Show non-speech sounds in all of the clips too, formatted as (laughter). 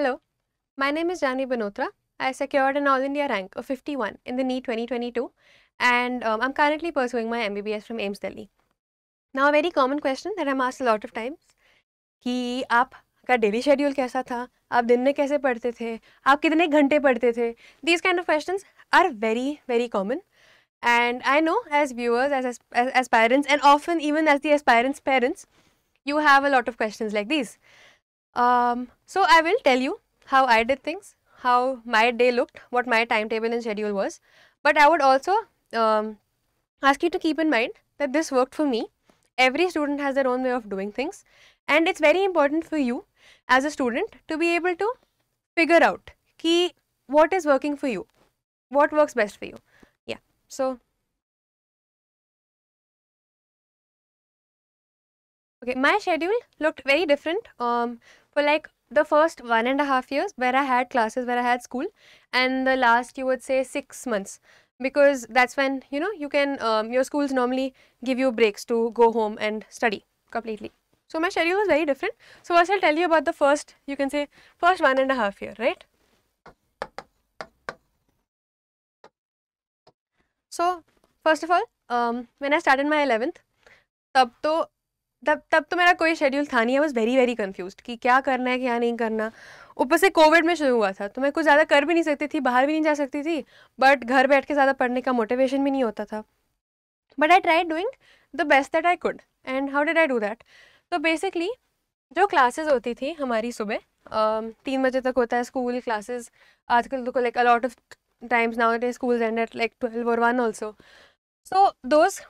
Hello, my name is Janvi Banotra. I secured an All India rank of 51 in the NEET 2022 and um, I'm currently pursuing my MBBS from AIMS Delhi. Now a very common question that I'm asked a lot of times "Ki आपका daily schedule कैसा था tha? दिन में kaise पढ़ते the? Aap कितने ghante पढ़ते the?" These kind of questions are very, very common, And I know as viewers, as, as, as, parents, and often even as the aspirants' parents, you have a lot of questions like these. Um, so I will tell you how I did things, how my day looked, what my timetable and schedule was. But I would also um, ask you to keep in mind that this worked for me. Every student has their own way of doing things and it's very important for you as a student to be able to figure out key what is working for you, what works best for you. Yeah, so Okay, my schedule looked very different um, for like the first one and a half years where I had classes, where I had school, and the last you would say six months because that's when you know you can um, your schools normally give you breaks to go home and study completely. So my schedule was very different. So first I'll tell you about the first you can say first one and a half year, right? So first of all, um, when I started my 11th, तब तो तब तब तो मेरा कोई schedule था नहीं I was very very confuse कि क्या करना है क्या नहीं करना ऊपर से कोविड में शुरू हुआ था तो मैं कुछ ज़्यादा कर भी नहीं सकती थी बाहर भी नहीं जा सकती थी बट घर बैठ के ज़्यादा पढ़ने का मोटिवेशन भी नहीं होता था but I try doing the best that I could and how did I do that तो बेसिकली जो क्लासेस होती थी हमारी सुबह तीन बजे तक होता है स्कूल क्लासेस आजकल तो like a lot of times nowadays school and at like twelve और one also so those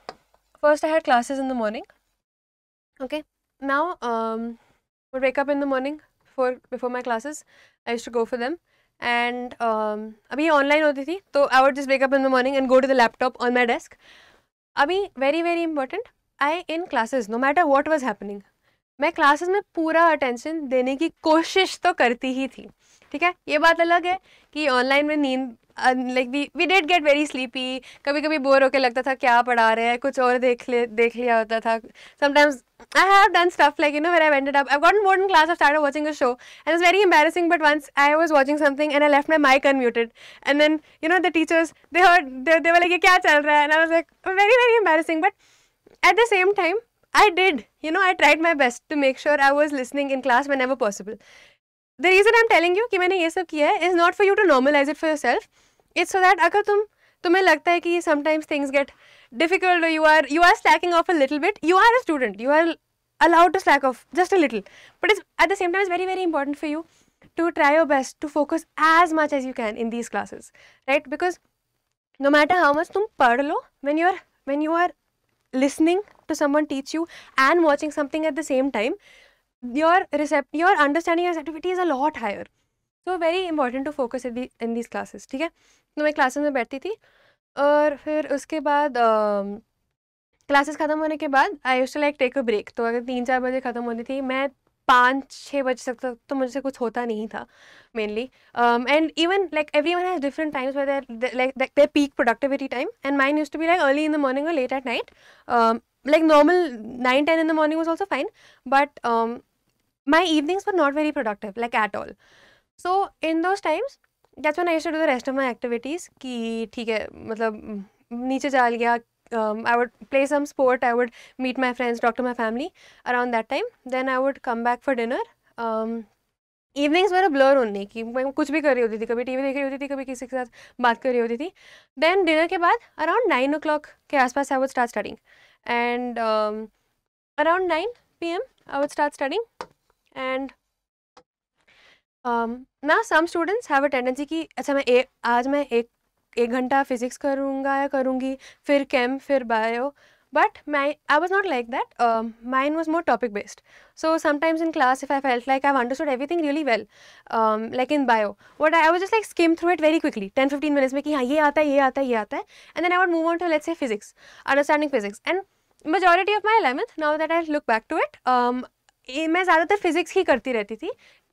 first I had classes in the morning okay now um would wake up in the morning for before my classes i used to go for them and um abhi online hoti thi so i would just wake up in the morning and go to the laptop on my desk abhi very very important i in classes no matter what was happening मैं classes में पूरा attention देने की कोशिश तो करती ही थी ठीक है ये बात अलग है कि ऑनलाइन में नींद like we we did get very sleepy कभी कभी बोर होकर लगता था क्या पढ़ा रहे हैं कुछ और देख ले देख लिया होता था sometimes I have done stuff like you know where I vented up I got modern class off start watching a show and is very embarrassing but once I was watching something and I left my my computer and then you know the teachers they they like ये क्या चल रहा है and I like very very embarrassing but at the same time I did you no I tried my best to make sure I was listening in class whenever possible the reason I am telling you कि मैंने ये सब किया है is not for you to normalize it for yourself it's so that अगर तुम तुम्हें लगता है कि sometimes things get difficult you are you are slacking off a little bit you are a student you are allowed to slack off just a little but at the same time it's very very important for you to try your best to focus as much as you can in these classes right because no matter how much tum pad you're when you are listening to someone teach you and watching something at the same time your recept your understanding of receptivity is a lot higher so very important to focus in, the, in these classes ठीक है तो मैं classes में बैठती थी और फिर उसके बाद uh, क्लासेस ख़त्म होने के बाद I used like take a break तो अगर तीन चार बजे ख़त्म होती थी मैं पाँच छः बजे तक तो, तो मुझसे कुछ होता नहीं था mainly and even like everyone has different times they like their peak productivity time and mine used to be like early in the morning और late at night like normal nine ten in the morning was also fine but my evenings were not very productive, like at all. So in those times, that's when I used to do the rest of my activities. कि ठीक um, I would play some sport, I would meet my friends, talk to my family around that time. Then I would come back for dinner. Um, evenings मेरा blur होने की मैं कुछ भी कर रही होती थी कभी टीवी देख रही होती थी कभी किसी के साथ बात कर रही होती थी देन डिनर के बाद अराउंड नाइन ओ क्लॉक के आसपास I would start studying and around nine P M I would start studying and ना some students have a tendency कि अच्छा मैं ए, आज मैं एक एक घंटा फिजिक्स करूँगा या करूँगी फिर कैम फिर bio but my I was not like that mind was more topic based so sometimes in class if I felt like I understood thing really well like in bio what I was just like skim through it very quickly ten fifteen minutes में कि हाँ ये आता है ये आता है ये आता है and then I what move on to let's a physics understanding physics and majority of my eleventh now that I look back to it मैं ज़्यादातर फिजिक्स ही करती रहती थी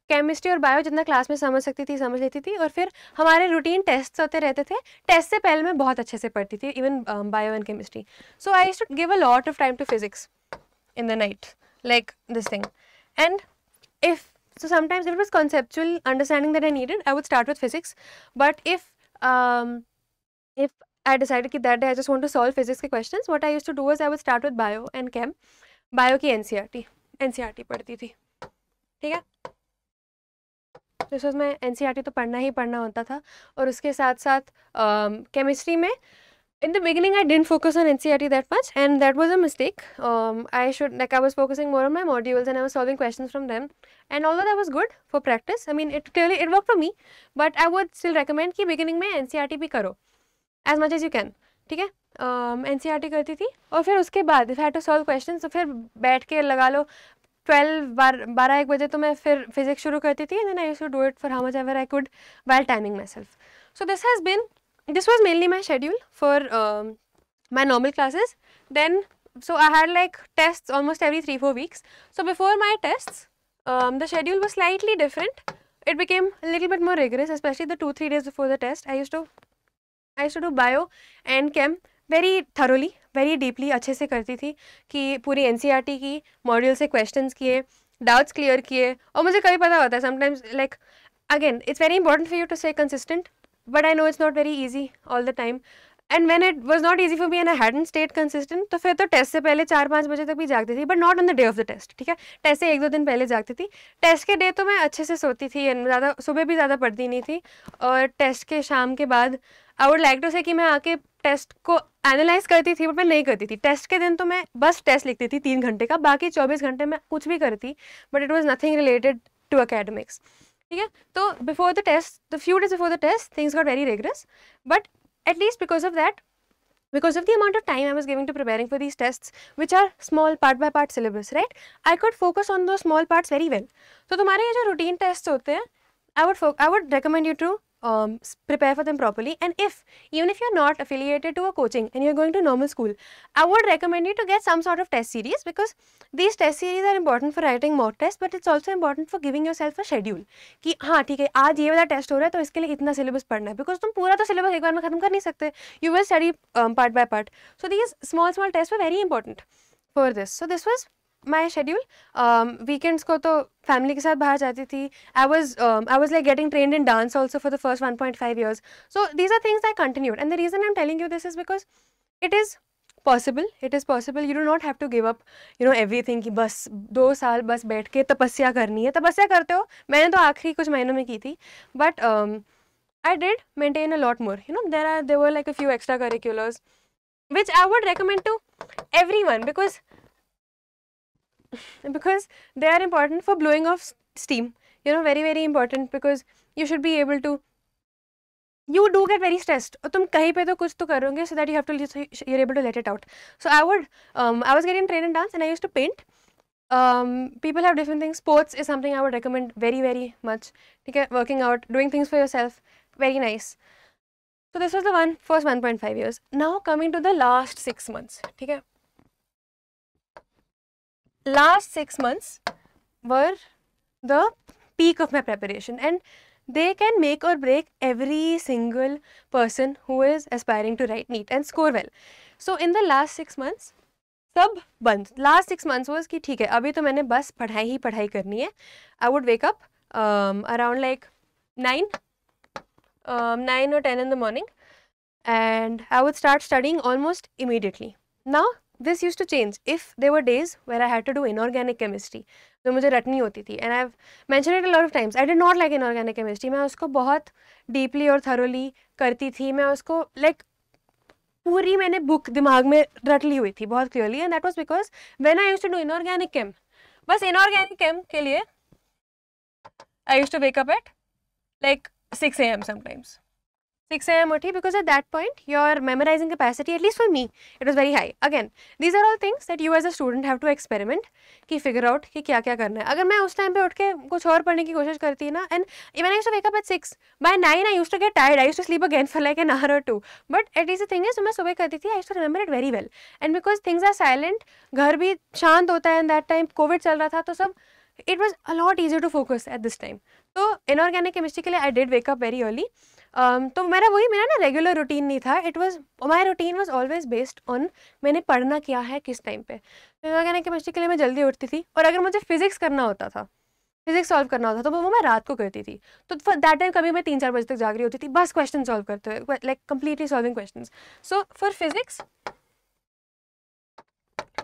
केमिस्ट्री और बायो जितना क्लास में समझ सकती थी समझ लेती थी और फिर हमारे रूटीन टेस्ट्स होते रहते थे टेस्ट से पहले मैं बहुत अच्छे से पढ़ती थी even bio and chemistry so I should give a lot of time to physics in the night like this thing and if so sometimes it was conceptual understanding that I needed I would start with physics but if if I decide कि that I just want to solve physics के question what I use to do is I would start with bio and chem bio की N C R T NCERT पढ़ती थी ठीक है जिस में NCERT तो पढ़ना ही पढ़ना होता था और उसके साथ साथ केमिस्ट्री में in the beginning I didn't focus on N C R T that much and that was a mistake I should like I was focusing more on my modules and I was solving question from them and all that was good for practice I mean it clearly it work for me but I would still recommend कि beginning में N C R T भी करो as much as you can ठीक है N C R T करती थी और फिर उसके बाद if had to solve question तो फिर बैठ के लगा लो ट्वेल्व बार बारह एक बजे तो मैं फिर फिजिक्स शुरू करती थी and then I you should do it for how much ever I could well timing myself so this has been this was mainly my schedule for my normal classes then so I had like test almost every three four weeks so before my test the schedule was slightly different it became little but more rigorous specially the two three days before the test I use to I used do bio and chem very thoroughly very deeply अच्छे से करती थी कि पूरी एन e की module से question किए डाउट्स क्लियर किए और मुझे कभी पता होता है sometimes like again it's very important for you to stay consistent but I know it's not very easy all the time and when it was not easy for me and I hadn't stayed consistent तो फिर तो test से पहले चार पाँच बजे तक भी जागती थी but not on the day of the test ठीक है टेस्ट से एक दो दिन पहले जागती थी टेस्ट के डे तो मैं अच्छे से सोती थी एंड ज़्यादा सुबह भी ज़्यादा पढ़ती नहीं थी और टेस्ट के शाम के बाद आई वुड लाइक टू से कि मैं आके टेस्ट को एनालाइज करती थी बट मैं नहीं करती थी टेस्ट के दिन तो मैं बस टेस्ट लिखती थी तीन घंटे का बाकी चौबीस घंटे मैं कुछ भी करती but it was nothing related to academics ठीक है तो before the test the few days before the test things got very rigorous but at least because of that because of the amount of time I was giving to preparing for these tests which are small part by part syllabus right I could focus on those small parts very well so तुम्हारे ये routine tests होते i would I would recommend you to um, prepare for them properly and if even if you're not affiliated to a coaching and you're going to normal school I would recommend you to get some sort of test series because these test series are important for writing mock tests but it's also important for giving yourself a schedule कि हाँ ठीक है आज ये वाला test हो रहा है तो इसके लिए इतना सिलेबस पढ़ना this syllabus. तुम पूरा तो सिलेबस एक बार में खत्म कर नहीं सकते you will study part by part so these small small test were very important for my schedule weekends को तो फैमिली के साथ बाहर जाती थी I was I was like getting trained in dance also for the first one point five years so these are things I continued and the reason I am telling you this is because it is possible it is possible you do not have to give up you know everything कि बस दो साल बस बैठ के तपस्या करनी है तपस्या करते हो मैंने तो आखिरी कुछ महीनों में की थी but I did maintain a lot more you know there are there like a few extra curriculars which I would recommend to everyone because (laughs) because they are important for blowing off steam you know very very important because you should be able to you do get very stressed और तुम कहीं पे तो कुछ तो करोगे so that you have to you're able to let it out so I would um, I was getting trained in dance and I used to paint um, people have different things sports is something I would recommend very very much ठीक working out doing things for yourself very nice so this was the one first 1.5 years now coming to the last six months ठीक है last six months were the peak of my preparation and they can make or break every single person who is aspiring to write neat and score well. So in the last six months, sab band. Last six months was ki theek Abhi to maine bas padhai hi padhai karni hai. I would wake up um, around like nine, um, nine or ten in the morning, and I would start studying almost immediately. Now this use to change if they were days where I had to do inorganic chemistry जो मुझे रटनी होती थी and I mention it a lot of times I did not like inorganic chemistry मैं उसको बहुत deeply और thoroughly करती थी मैं उसको लाइक like, पूरी मैंने बुक दिमाग में रट ली हुई थी बहुत clearly and that was because when I use to do inorganic chem बस इनऑर्गेनिक केम के लिए I use to wake up at like six A M sometimes 6 a.m. or because at that point your memorizing capacity at least for me it was very high again these are all things that you as a student have to experiment कि figure out कि क्या क्या करना है अगर मैं उस time पे उठ के कुछ और पढ़ने की कोशिश करती ना and even I used to wake up at 6 by 9 I used to get tired I used to sleep again for like an hour or two but at least the thing is जो मैं सुबह करती थी I used to remember it very well and because things are silent घर भी शांत होता है and that time covid चल रहा था तो सब it was a lot easier to focus at this time तो इनऑर्गेनिक केमिस्ट्री के लिए I did wake up very early तो मेरा वही मेरा ना रेगुलर रूटीन नहीं था it was my routine was always based on मैंने पढ़ना क्या है किस टाइम पे तो इनऑर्गेनिक केमिस्ट्री के लिए मैं जल्दी उठती थी और अगर मुझे फिजिक्स करना होता था फिजिक्स सॉल्व करना होता था तो वो मैं रात को करती थी तो दैट टाइम कभी मैं तीन चार बजे तक जाग रही होती थी बस क्वेश्चन सॉल्व करते हुए like completely solving question so for physics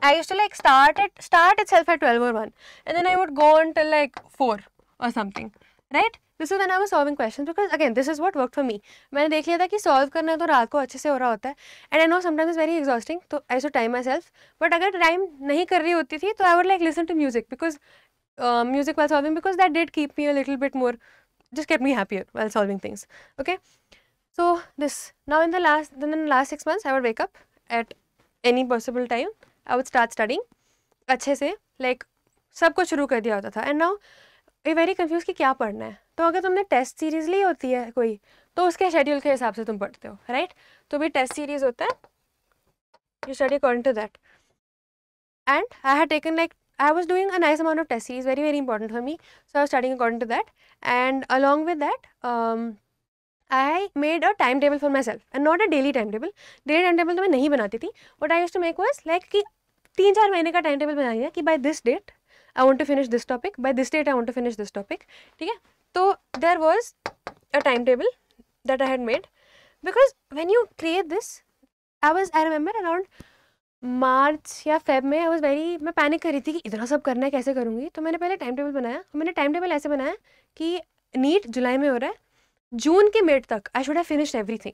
I used to like start at start itself at 12 or 1 and then I would go until like 4 or something. Right this is one I solving question because again this is what work for me मैंने देख लिया था कि solve करना तो रात को अच्छे से हो रहा होता है and I know sometime is very exhausting तो I so time myself but अगर टाइम नहीं कर रही होती थी तो I would like listen to music because music while solving because that did keep me a little bit more just get me happier while solving things okay so this now in the last in in the last six months i would wake up at any possible time i अच्छे से like सब कुछ शुरू कर दिया होता था and now very confuse कि क्या पढ़ना है तो अगर तुमने टेस्ट सीरीज ली होती है कोई तो उसके शेड्यूल के हिसाब से तुम पढ़ते हो राइट right? तो भी टेस्ट सीरीज होता है you study according to that and I have taken like I was doing a nice amount of test series very very important for me so I starting according to that and along with that I made a time table for myself and not a daily time table daily time table तो मैं नहीं बनाती थी but I use to make was like कि तीन चार महीने का टाइम टेबल बनाया कि by this date I want to finish this topic by this date I want to finish this topic ठीक है तो there was a time table that I had made because when you create this I was I remember around March या Feb में I was very मैं panic कर रही थी कि इतना सब करना है कैसे करूँगी तो मैंने पहले टाइम टेबल बनाया तो मैंने टाइम टेबल ऐसे बनाया कि नीट जुलाई में हो रहा है जून के मिड तक I should have finished everything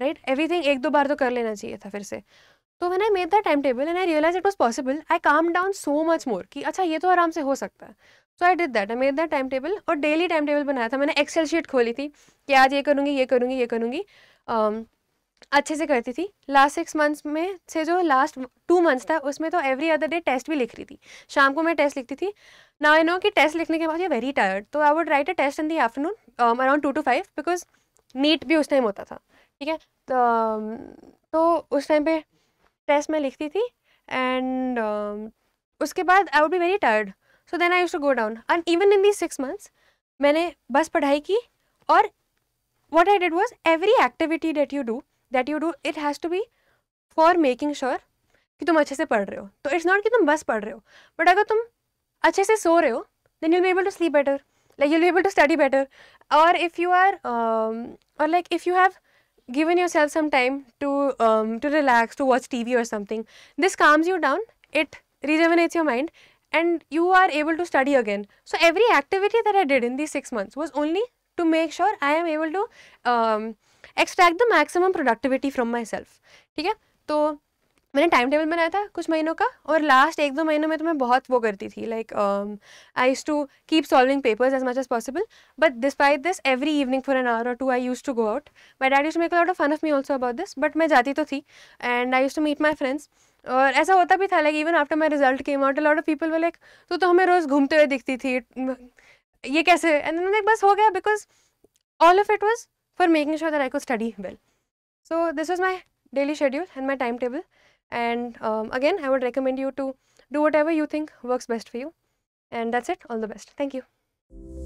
right everything एक दो बार तो कर लेना चाहिए था फिर से तो मैंने made the time table and I realize it was possible I calm down so much more कि अच्छा ये तो आराम से हो सकता है so I did that I made that time table और डेली टाइम टेबल बनाया था मैंने एक्सेल शीट खोली थी कि आज ये करूँगी ये करूँगी ये करूँगी um, अच्छे से करती थी लास्ट सिक्स मंथ्स में से जो लास्ट टू मंथ्स था उसमें तो एवरी अदर डे टेस्ट भी लिख रही थी शाम को मैं टेस्ट लिखती थी ना आई नो कि टेस्ट लिखने के बाद ये वेरी टायर्ड तो I would write a test in the afternoon around two to five because NEET भी उस टाइम होता था ठीक है तो, um, तो उस टाइम पे टेस्ट में लिखती थी एंड uh, um, उसके बाद I would be very tired so then I use to go down and even in the six months मैंने बस पढ़ाई की और what I did was every activity that you do that you do it has to be for making sure कि तुम अच्छे से पढ़ रहे हो तो इट्स नॉट कि तुम बस पढ़ रहे हो बट अगर तुम अच्छे से सो रहे हो then you'll be able to sleep better like you'll be able to study better और इफ़ यू आर और like if you have given yourself some time to, um, to relax, to watch TV or something, this calms you down, it rejuvenates your mind and you are able to study again. So, every activity that I did in these 6 months was only to make sure I am able to um, extract the maximum productivity from myself. Okay? So, मैंने time table बनाया था कुछ महीनों का और last एक दो महीनों में तो मैं बहुत वो करती थी like I use to keep solving papers as much as possible but despite this every evening for an hour और two I use to go out my dad use make lot of fun of me also about this but मैं जाती तो थी and I use to meet my friends और ऐसा होता भी था like even after my result came out lot of people way like तो तो हमें रोज़ घूमते हुए दिखती थी ये कैसे एंड लाइक बस हो गया because all of it was for making sure that I go study well so this was my daily schedule and my time table And um, again, I would recommend you to do whatever you think works best for you. And that's it. All the best. Thank you.